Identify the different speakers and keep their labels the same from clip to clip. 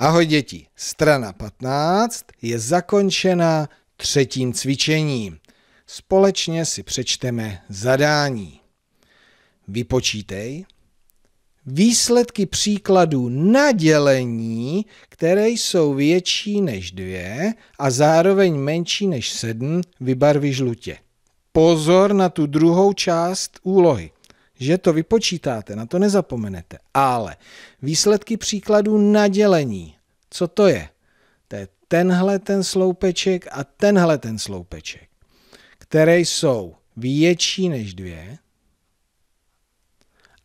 Speaker 1: Ahoj děti, strana 15 je zakončena třetím cvičením. Společně si přečteme zadání. Vypočítej výsledky příkladů na dělení, které jsou větší než dvě a zároveň menší než sedm, vybarvy žlutě. Pozor na tu druhou část úlohy že to vypočítáte, na to nezapomenete. Ale výsledky příkladů na dělení, co to je? To je tenhle ten sloupeček a tenhle ten sloupeček, které jsou větší než dvě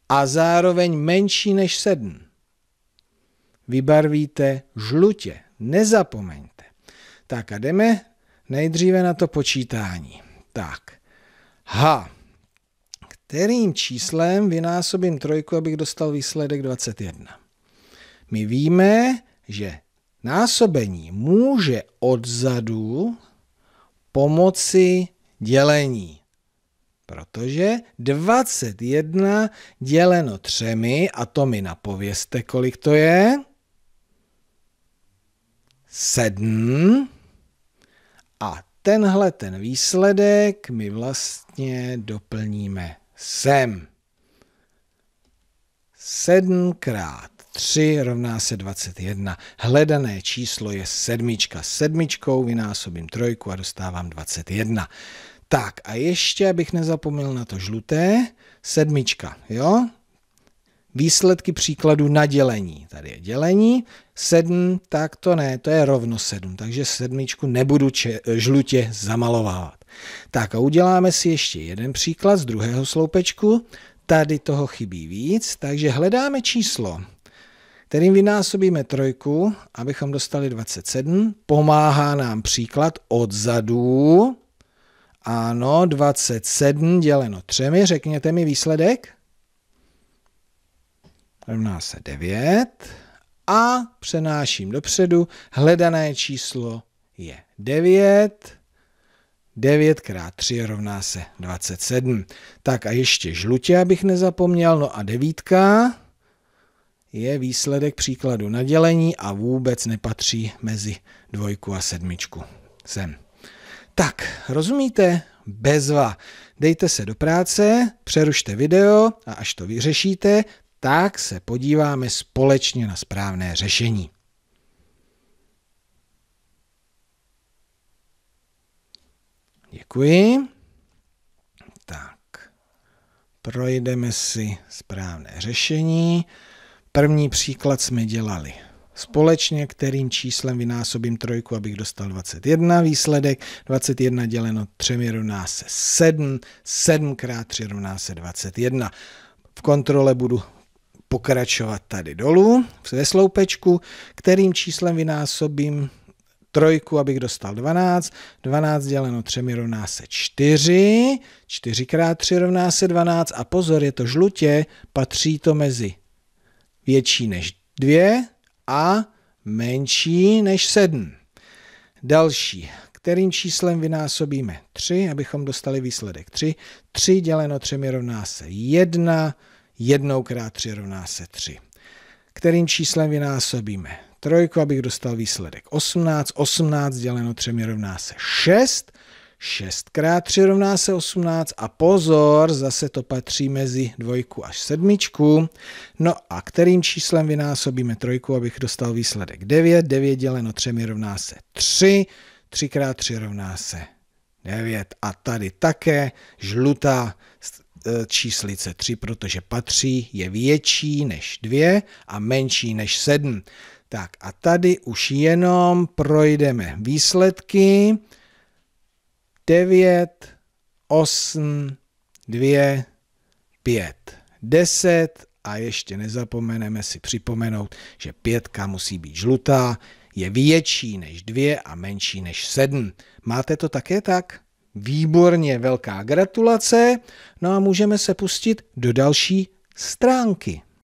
Speaker 1: a zároveň menší než sedm. Vybarvíte žlutě, nezapomeňte. Tak a jdeme nejdříve na to počítání. Tak. ha kterým číslem vynásobím trojku, abych dostal výsledek 21. My víme, že násobení může odzadu pomoci dělení. Protože 21 děleno třemi, a to mi napověste, kolik to je, 7. A tenhle ten výsledek my vlastně doplníme sem. 7 krát 3 rovná se 21. Hledané číslo je sedmička. Sedmičkou vynásobím trojku a dostávám 21. Tak a ještě, abych nezapomněl na to žluté, sedmička, jo? Výsledky příkladu na dělení. Tady je dělení, 7, tak to ne, to je rovno 7, takže sedmičku nebudu če- žlutě zamalovávat. Tak a uděláme si ještě jeden příklad z druhého sloupečku. Tady toho chybí víc, takže hledáme číslo, kterým vynásobíme trojku, abychom dostali 27. Pomáhá nám příklad odzadu. Ano, 27 děleno třemi. Řekněte mi výsledek. Rovná se 9. A přenáším dopředu. Hledané číslo je 9. 9 x 3 rovná se 27. Tak a ještě žlutě, abych nezapomněl. No a devítka je výsledek příkladu na dělení a vůbec nepatří mezi dvojku a sedmičku sem. Tak, rozumíte? Bezva. Dejte se do práce, přerušte video a až to vyřešíte, tak se podíváme společně na správné řešení. Děkuji. Tak, projdeme si správné řešení. První příklad jsme dělali společně, kterým číslem vynásobím trojku, abych dostal 21 výsledek. 21 děleno 3 rovná se 7, 7 krát 3 rovná se 21. V kontrole budu pokračovat tady dolů ve sloupečku, kterým číslem vynásobím trojku, abych dostal 12. 12 děleno 3 rovná se 4. 4 krát 3 rovná se 12. A pozor, je to žlutě, patří to mezi větší než 2 a menší než 7. Další, kterým číslem vynásobíme 3, abychom dostali výsledek 3. 3 děleno 3 rovná se 1, 1 krát 3 rovná se 3. Kterým číslem vynásobíme trojku, abych dostal výsledek 18. 18 děleno 3 rovná se 6. 6 krát 3 rovná se 18 a pozor, zase to patří mezi dvojku až sedmičku. No a kterým číslem vynásobíme trojku, abych dostal výsledek 9. 9 děleno 3 rovná se 3. 3 krát 3 rovná se 9. A tady také žlutá e, číslice 3, protože patří je větší než 2 a menší než 7. Tak a tady už jenom projdeme výsledky. 9, 8, 2, 5, 10 a ještě nezapomeneme si připomenout, že pětka musí být žlutá, je větší než 2 a menší než 7. Máte to také tak? Výborně, velká gratulace. No a můžeme se pustit do další stránky.